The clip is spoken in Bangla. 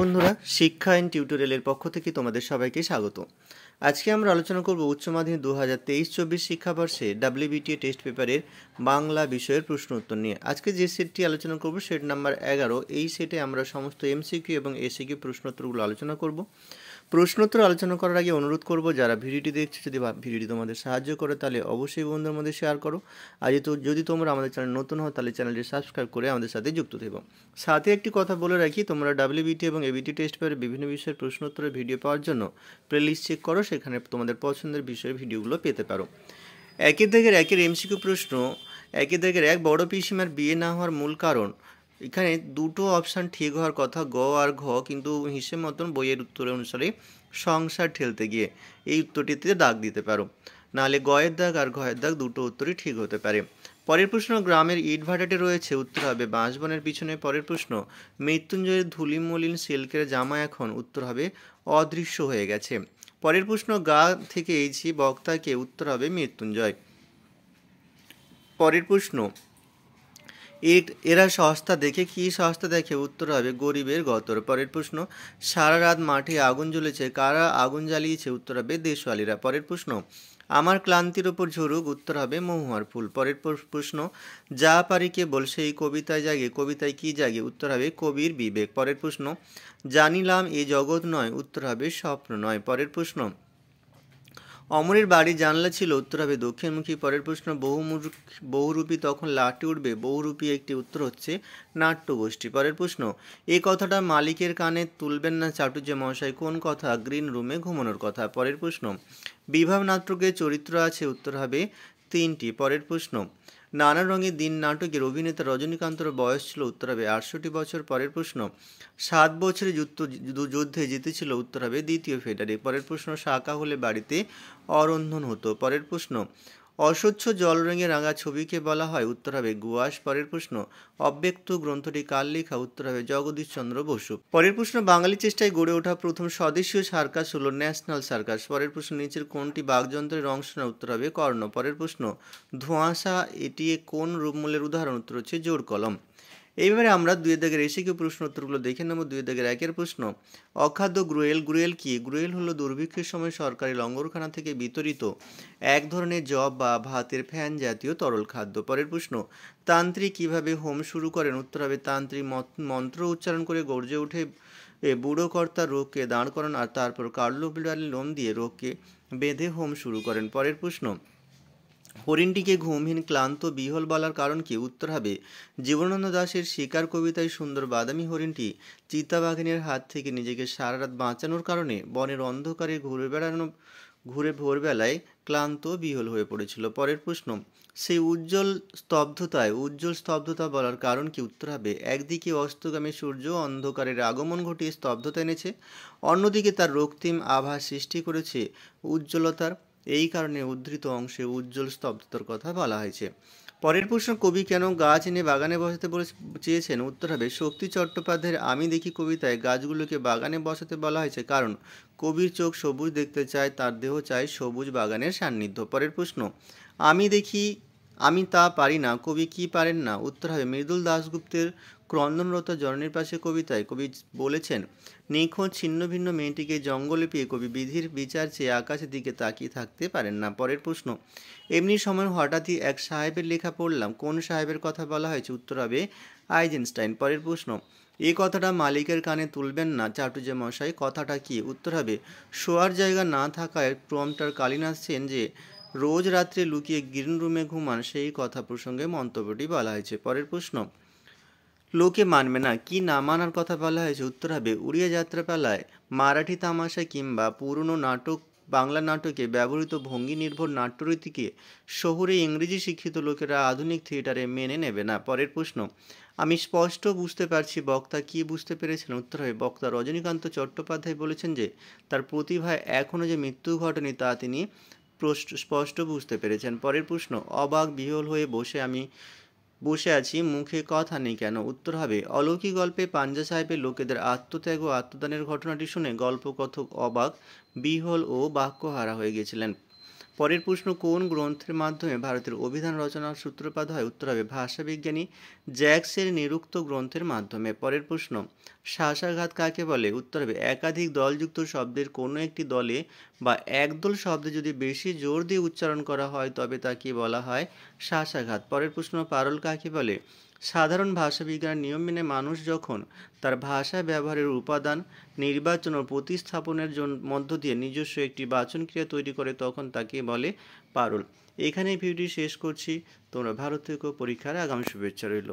বন্ধুরা শিক্ষা অ্যান্ড টিউটোরিয়ালের পক্ষ থেকে তোমাদের সবাইকে স্বাগত আজকে আমরা আলোচনা করব উচ্চ মাধ্যমিক দু হাজার তেইশ চব্বিশ শিক্ষাবর্ষে ডাব্লিউবিটিএ টেস্ট পেপারের বাংলা বিষয়ের প্রশ্ন উত্তর নিয়ে আজকে যে সেটটি আলোচনা করব সেট নাম্বার এগারো এই সেটে আমরা সমস্ত এমসিকিউ এবং এসিকিউ প্রশ্নোত্তরগুলো আলোচনা করব প্রশ্নোত্তর আলোচনা করার আগে অনুরোধ করব যারা ভিডিওটি দেখছে যদি ভিডিওটি তোমাদের সাহায্য করে তাহলে অবশ্যই বন্ধুর মধ্যে শেয়ার করো আর যেহেতু যদি তোমরা আমাদের চ্যানেল নতুন হও তাহলে চ্যানেলটি সাবস্ক্রাইব করে আমাদের সাথে যুক্ত থেব সাথে একটি কথা বলে রাখি তোমরা ডাব্লিউবিটি এবং এবিটি টেস্ট পেপারের বিভিন্ন বিষয়ের প্রশ্নোত্তরের ভিডিও পাওয়ার জন্য প্লেলিস্ট চেক করো সেখানে তোমাদের পছন্দের বিষয়ে ভিডিওগুলো পেতে পারো একই দাগের একের এমসিকিউ প্রশ্ন একই দাগের এক বড় পিসিমার বিয়ে না হওয়ার মূল কারণ এখানে দুটো অপশান ঠিক হওয়ার কথা গ আর ঘ কিন্তু হিসেব মতন বইয়ের উত্তর অনুসারে সংসার ঠেলতে গিয়ে এই উত্তরটিতে দাগ দিতে পারো নাহলে গয়ের দাগ আর ঘয়ের দাগ দুটো উত্তরই ঠিক হতে পারে পরের প্রশ্ন গ্রামের ইটভাটাটে রয়েছে উত্তর হবে বাঁশবনের পিছনে পরের প্রশ্ন মৃত্যুঞ্জয়ের ধুলিমলিন সিল্কের জামা এখন উত্তর হবে অদৃশ্য হয়ে গেছে পরের প্রশ্ন গা থেকে এইছি বক্তাকে উত্তর হবে মৃত্যুঞ্জয় পরের প্রশ্ন এরা সস্তা দেখে কি সস্তা দেখে উত্তর হবে গরিবের গতর পরের প্রশ্ন সারা রাত মাঠে আগুন জ্বলেছে কারা আগুন জ্বালিয়েছে উত্তর হবে দেশওয়ালিরা পরের প্রশ্ন আমার ক্লান্তির ওপর ঝরুক উত্তর হবে মহুয়ার ফুল পরের প্রশ্ন যা পারি কেবল সেই কবিতায় জাগে কবিতায় কি জাগে উত্তর হবে কবির বিবেক পরের প্রশ্ন জানিলাম এ জগৎ নয় উত্তর হবে স্বপ্ন নয় পরের প্রশ্ন অমরের বাড়ির জানলা ছিল উত্তর হবে দক্ষিণমুখী পরের প্রশ্ন বহুমুখী বহুরূপী তখন লাটি উঠবে বহুরূপী একটি উত্তর হচ্ছে নাট্য গোষ্ঠী পরের প্রশ্ন এই কথাটা মালিকের কানে তুলবেন না চাটুর্য মহাশয় কোন কথা গ্রিন রুমে ঘুমানোর কথা পরের প্রশ্ন বিভাব নাট্যকে চরিত্র আছে উত্তর হবে তিনটি পরের প্রশ্ন নানা রঙের দিন নাটকের অভিনেতা রজনীকান্তর বয়স ছিল উত্তরাবে আটষট্টি বছর পরের প্রশ্ন সাত বছরে যুদ্ধ যুদ্ধে জিতেছিল উত্তরাবে দ্বিতীয় ফেডারে পরের প্রশ্ন শাখা হলে বাড়িতে অরন্ধন হতো পরের প্রশ্ন অস্বচ্ছ জল রঙে রাঙা ছবিকে বলা হয় উত্তর হবে গুয়াস পরের প্রশ্ন অব্যক্ত গ্রন্থটি কার লেখা উত্তর হবে জগদীশচন্দ্র বসু পরের প্রশ্ন বাঙালি চেষ্টায় গড়ে ওঠা প্রথম স্বদেশীয় সার্কাস হল ন্যাশনাল সার্কাস পরের প্রশ্ন নিচের কোনটি বাঘযন্ত্রের অংশ না উত্তর হবে কর্ণ পরের প্রশ্ন ধোঁয়াশা এটি কোন রূপমূলের উদাহরণ উত্তর হচ্ছে জোর কলম এইবারে আমরা দুই দাগের এসে কি প্রশ্ন উত্তরগুলো দেখে নেব দুই দাগের একের প্রশ্ন অখাদ্য গ্রুয়েল গ্রুয়েল কি গ্রুয়েল হলো দুর্ভিক্ষের সময় সরকারি লঙ্গরখানা থেকে বিতরিত এক ধরনের জব বা ভাতের ফ্যান জাতীয় তরল খাদ্য পরের প্রশ্ন তান্ত্রিক কিভাবে হোম শুরু করেন উত্তর হবে তান্ত্রিক মন্ত্র উচ্চারণ করে গর্জে উঠে এ বুড়ো কর্তা রোগকে দাঁড় করান আর তারপর কার্লো বিড়ালের লোম দিয়ে রোগকে বেঁধে হোম শুরু করেন পরের প্রশ্ন হরিণটিকে ঘুমহীন ক্লান্ত বিহল বলার কারণ কি উত্তর হবে জীবনানন্দ দাসের শিকার কবিতায় সুন্দর বাদামি হরিণটি চিতাবাঘিনীর হাত থেকে নিজেকে সারা রাত বাঁচানোর কারণে বনের অন্ধকারে ঘুরে বেড়ানো ঘুরে ভোরবেলায় ক্লান্ত বিহল হয়ে পড়েছিল পরের প্রশ্ন সেই উজ্জ্বল স্তব্ধতায় উজ্জ্বল স্তব্ধতা বলার কারণ কি উত্তর হবে একদিকে অস্তগামী সূর্য অন্ধকারের আগমন ঘটিয়ে স্তব্ধতা এনেছে অন্যদিকে তার রক্তিম আভা সৃষ্টি করেছে উজ্জ্বলতার এই কারণে উদ্ধৃত অংশে উজ্জ্বল স্তব্ধতার কথা বলা হয়েছে পরের প্রশ্ন কবি কেন গাছ এনে বাগানে বসাতে বলে চেয়েছেন উত্তর হবে শক্তি চট্টোপাধ্যায়ের আমি দেখি কবিতায় গাছগুলোকে বাগানে বসাতে বলা হয়েছে কারণ কবির চোখ সবুজ দেখতে চায় তার দেহ চায় সবুজ বাগানের সান্নিধ্য পরের প্রশ্ন আমি দেখি আমি তা পারি না কবি কি পারেন না উত্তর হবে মৃদুল দাশগুপ্তের ক্রন্দনরত জননীর পাশে কবিতায় কবি বলেছেন নিখোঁজ ছিন্ন ভিন্ন মেয়েটিকে জঙ্গলে পেয়ে কবি বিধির বিচার চেয়ে আকাশের দিকে তাকিয়ে থাকতে পারেন না পরের প্রশ্ন এমনি সময় হঠাৎই এক সাহেবের লেখা পড়লাম কোন সাহেবের কথা বলা হয়েছে উত্তর হবে আইজেনস্টাইন পরের প্রশ্ন এই কথাটা মালিকের কানে তুলবেন না চাটুজে মশাই কথাটা কি উত্তর হবে শোয়ার জায়গা না থাকায় ক্রমটার কালীনাথ সেন যে রোজ রাত্রে লুকিয়ে গ্রিন রুমে ঘুমান সেই কথা প্রসঙ্গে মন্তব্যটি বলা হয়েছে পরের প্রশ্ন লোকে মানবে না কি না মানার কথা বলা হয়েছে উত্তর হবে উড়িয়া যাত্রাপালায় মারাঠি তামাশা কিংবা পুরনো নাটক বাংলা নাটকে ব্যবহৃত ভঙ্গি নির্ভর নাট্যরীতিকে শহরে ইংরেজি শিক্ষিত লোকেরা আধুনিক থিয়েটারে মেনে নেবে না পরের প্রশ্ন আমি স্পষ্ট বুঝতে পারছি বক্তা কি বুঝতে পেরেছেন উত্তর হয়ে বক্তা রজনীকান্ত চট্টোপাধ্যায় বলেছেন যে তার প্রতিভায় এখনও যে মৃত্যু ঘটেনি তা তিনি স্পষ্ট বুঝতে পেরেছেন পরের প্রশ্ন অবাক বিহল হয়ে বসে আমি বসে আছি মুখে কথা নেই কেন উত্তর হবে অলৌকিক গল্পে পাঞ্জা সাহেবের লোকেদের আত্মত্যাগ ও আত্মদানের ঘটনাটি শুনে গল্পকথক অবাক বিহল ও বাক্যহারা হয়ে গেছিলেন পরের প্রশ্ন কোন গ্রন্থের মাধ্যমে ভারতের অভিধান রচনার সূত্রপাত হয় উত্তর হবে ভাষাবিজ্ঞানী জ্যাক্সের নিরুক্ত গ্রন্থের মাধ্যমে পরের প্রশ্ন শ্বাসাঘাত কাকে বলে উত্তর হবে একাধিক দলযুক্ত শব্দের কোনো একটি দলে বা একদল শব্দে যদি বেশি জোর দিয়ে উচ্চারণ করা হয় তবে তা কি বলা হয় শ্বাসাঘাত পরের প্রশ্ন পারল কাকে বলে সাধারণ ভাষাবিজ্ঞান নিয়ম মেনে মানুষ যখন তার ভাষা ব্যবহারের উপাদান নির্বাচন ও প্রতিস্থাপনের মধ্য দিয়ে নিজস্ব একটি বাচন ক্রিয়া তৈরি করে তখন তাকে বলে পারল এখানেই ভিডিওটি শেষ করছি তোমরা ভারতীয় পরীক্ষার আগামী শুভেচ্ছা রইল